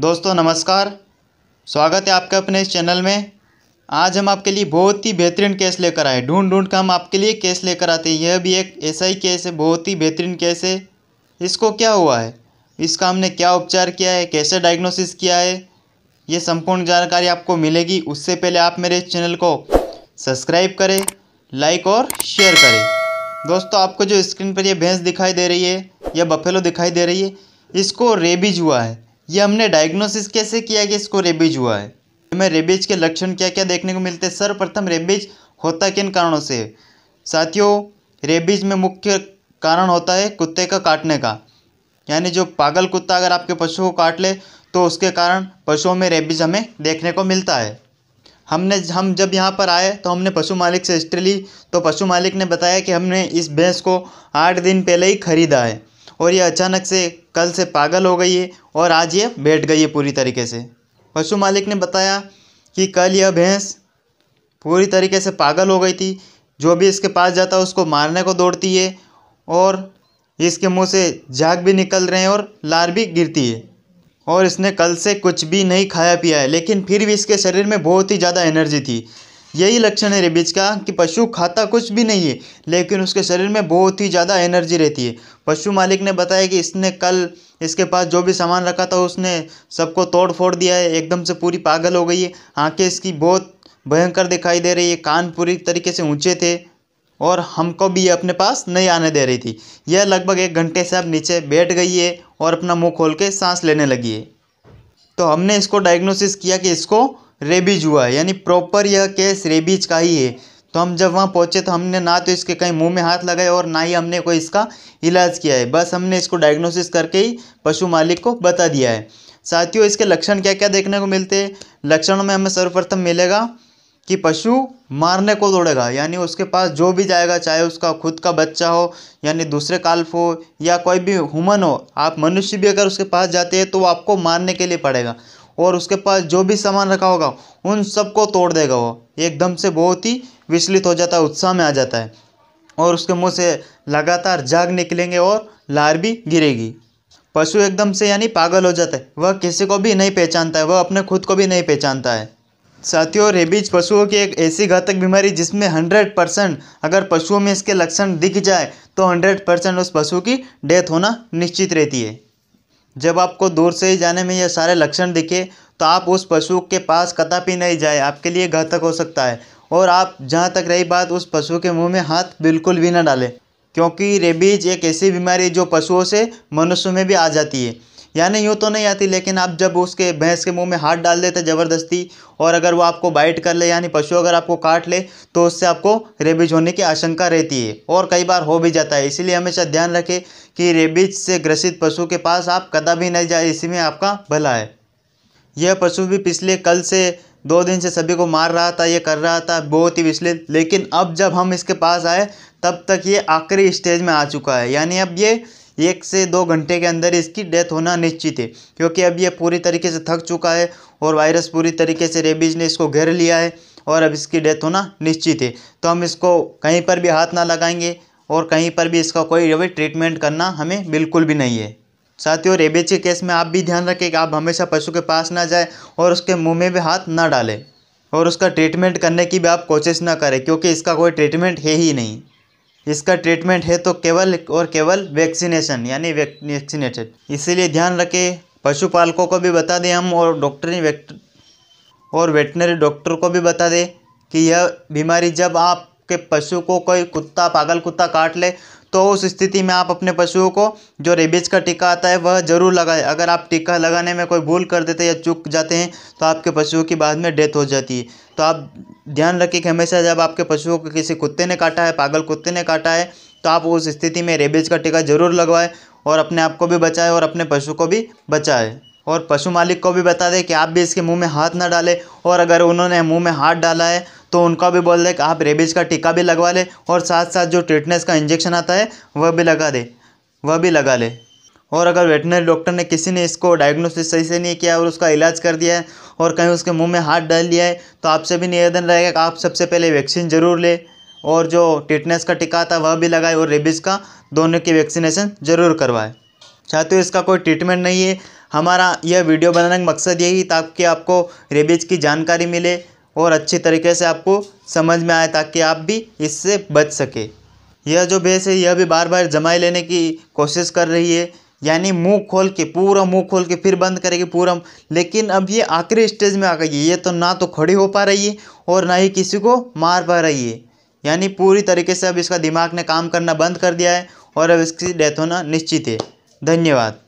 दोस्तों नमस्कार स्वागत है आपका अपने इस चैनल में आज हम आपके लिए बहुत ही बेहतरीन केस लेकर आए ढूंढ ढूंढ कर हम आपके लिए केस लेकर आते हैं यह भी एक ऐसा ही केस है बहुत ही बेहतरीन केस है इसको क्या हुआ है इसका हमने क्या उपचार किया है कैसे डायग्नोसिस किया है ये संपूर्ण जानकारी आपको मिलेगी उससे पहले आप मेरे इस चैनल को सब्सक्राइब करें लाइक और शेयर करें दोस्तों आपको जो स्क्रीन पर यह भैंस दिखाई दे रही है या बफेलो दिखाई दे रही है इसको रेबिज हुआ है ये हमने डायग्नोसिस कैसे किया कि इसको रेबीज हुआ है हमें रेबीज के लक्षण क्या क्या देखने को मिलते हैं सर्वप्रथम रेबीज होता किन कारणों से साथियों रेबीज में मुख्य कारण होता है कुत्ते का काटने का यानी जो पागल कुत्ता अगर आपके पशु को काट ले तो उसके कारण पशुओं में रेबीज हमें देखने को मिलता है हमने हम जब यहाँ पर आए तो हमने पशु मालिक से हिस्ट्री ली तो पशु मालिक ने बताया कि हमने इस भैंस को आठ दिन पहले ही खरीदा है और ये अचानक से कल से पागल हो गई है और आज ये बैठ गई है पूरी तरीके से पशु मालिक ने बताया कि कल यह भैंस पूरी तरीके से पागल हो गई थी जो भी इसके पास जाता है उसको मारने को दौड़ती है और इसके मुंह से झाग भी निकल रहे हैं और लार भी गिरती है और इसने कल से कुछ भी नहीं खाया पिया है लेकिन फिर भी इसके शरीर में बहुत ही ज़्यादा एनर्जी थी यही लक्षण है रेबीज का कि पशु खाता कुछ भी नहीं है लेकिन उसके शरीर में बहुत ही ज़्यादा एनर्जी रहती है पशु मालिक ने बताया कि इसने कल इसके पास जो भी सामान रखा था उसने सबको तोड़ फोड़ दिया है एकदम से पूरी पागल हो गई है आँखें इसकी बहुत भयंकर दिखाई दे रही है कान पूरी तरीके से ऊँचे थे और हमको भी ये अपने पास नहीं आने दे रही थी यह लगभग एक घंटे से अब नीचे बैठ गई है और अपना मुँह खोल के सांस लेने लगी है तो हमने इसको डायग्नोसिस किया कि इसको रेबीज हुआ है यानी प्रॉपर यह केस रेबीज का ही है तो हम जब वहाँ पहुँचे तो हमने ना तो इसके कहीं मुंह में हाथ लगाए और ना ही हमने कोई इसका इलाज किया है बस हमने इसको डायग्नोसिस करके ही पशु मालिक को बता दिया है साथियों इसके लक्षण क्या क्या देखने को मिलते हैं लक्षणों में हमें सर्वप्रथम मिलेगा कि पशु मारने को दौड़ेगा यानी उसके पास जो भी जाएगा चाहे उसका खुद का बच्चा हो यानी दूसरे काल्फ हो या कोई भी हुमन हो आप मनुष्य भी अगर उसके पास जाते हैं तो आपको मारने के लिए पड़ेगा और उसके पास जो भी सामान रखा होगा उन सबको तोड़ देगा वो एकदम से बहुत ही विचलित हो जाता है उत्साह में आ जाता है और उसके मुंह से लगातार जाग निकलेंगे और लार भी गिरेगी पशु एकदम से यानी पागल हो जाता है वह किसी को भी नहीं पहचानता है वह अपने खुद को भी नहीं पहचानता है साथियों रेबीज पशुओं की एक ऐसी घातक बीमारी जिसमें हंड्रेड परसेंट अगर पशुओं में इसके लक्षण दिख जाए तो हंड्रेड परसेंट उस पशु की डेथ होना निश्चित रहती है जब आपको दूर से ही जाने में यह सारे लक्षण दिखे तो आप उस पशु के पास कदापि नहीं जाए आपके लिए घातक हो सकता है और आप जहाँ तक रही बात उस पशु के मुँह में हाथ बिल्कुल भी ना डालें क्योंकि रेबीज एक ऐसी बीमारी जो पशुओं से मनुष्य में भी आ जाती है यानी यूँ तो नहीं आती लेकिन आप जब उसके भैंस के मुंह में हाथ डाल देते ज़बरदस्ती और अगर वो आपको बाइट कर ले यानी पशु अगर आपको काट ले तो उससे आपको रेबीज होने की आशंका रहती है और कई बार हो भी जाता है इसीलिए हमेशा ध्यान रखें कि रेबीज से ग्रसित पशु के पास आप कदा भी नहीं जाए इसी में आपका भला है यह पशु भी पिछले कल से दो दिन से सभी को मार रहा था ये कर रहा था बहुत ही विचलित लेकिन अब जब हम इसके पास आए तब तक ये आखिरी स्टेज में आ चुका है यानी अब ये एक से दो घंटे के अंदर इसकी डेथ होना निश्चित है क्योंकि अब ये पूरी तरीके से थक चुका है और वायरस पूरी तरीके से रेबीज़ ने इसको घेर लिया है और अब इसकी डेथ होना निश्चित है तो हम इसको कहीं पर भी हाथ ना लगाएंगे और कहीं पर भी इसका कोई अभी ट्रीटमेंट करना हमें बिल्कुल भी नहीं है साथियों रेबीज के केस में आप भी ध्यान रखें कि आप हमेशा पशु के पास ना जाए और उसके मुँह में भी हाथ ना डालें और उसका ट्रीटमेंट करने की भी आप कोशिश ना करें क्योंकि इसका कोई ट्रीटमेंट है ही नहीं इसका ट्रीटमेंट है तो केवल और केवल वैक्सीनेशन यानी वैक्सीनेटेड इसीलिए ध्यान रखें पशुपालकों को भी बता दें हम और डॉक्टरी और वेटनरी डॉक्टर को भी बता दें कि यह बीमारी जब आप आपके पशु को कोई कुत्ता पागल कुत्ता काट ले तो उस स्थिति में आप अपने पशुओं को जो रेबीज का टीका आता है वह ज़रूर लगाएं अगर आप टीका लगाने में कोई भूल कर देते हैं या चूक जाते हैं तो आपके पशुओं की बाद में डेथ हो जाती है तो आप ध्यान रखें कि हमेशा जब आपके पशुओं को किसी कुत्ते ने काटा है पागल कुत्ते ने काटा है तो आप उस स्थिति में रेबीज का टीका ज़रूर लगवाएं और अपने आप को भी बचाएँ और अपने पशु को भी बचाएँ और पशु मालिक को भी बता दें कि आप भी इसके मुँह में हाथ ना डालें और अगर उन्होंने मुँह में हाथ डाला है तो उनका भी बोल दें कि आप रेबीज़ का टीका भी लगवा लें और साथ साथ जो टिटनेस का इंजेक्शन आता है वह भी लगा दें वह भी लगा ले और अगर वेटनरी डॉक्टर ने किसी ने इसको डायग्नोसिस सही से नहीं किया और उसका इलाज कर दिया है और कहीं उसके मुंह में हाथ डाल दिया है तो आपसे भी निवेदन रहेगा कि आप सबसे पहले वैक्सीन ज़रूर लें और जो टिटनेस का टीका था वह भी लगाए और रेबीज़ का दोनों की वैक्सीनेशन ज़रूर करवाए चाहते हो इसका कोई ट्रीटमेंट नहीं है हमारा यह वीडियो बनाने का मकसद यही ताकि आपको रेबीज़ की जानकारी मिले और अच्छी तरीके से आपको समझ में आए ताकि आप भी इससे बच सके यह जो भैंस है यह भी बार बार जमाए लेने की कोशिश कर रही है यानी मुंह खोल के पूरा मुंह खोल के फिर बंद करेगी पूरा लेकिन अब ये आखिरी स्टेज में आ गई है ये तो ना तो खड़ी हो पा रही है और ना ही किसी को मार पा रही है यानी पूरी तरीके से अब इसका दिमाग ने काम करना बंद कर दिया है और अब इसकी डेथ होना निश्चित है धन्यवाद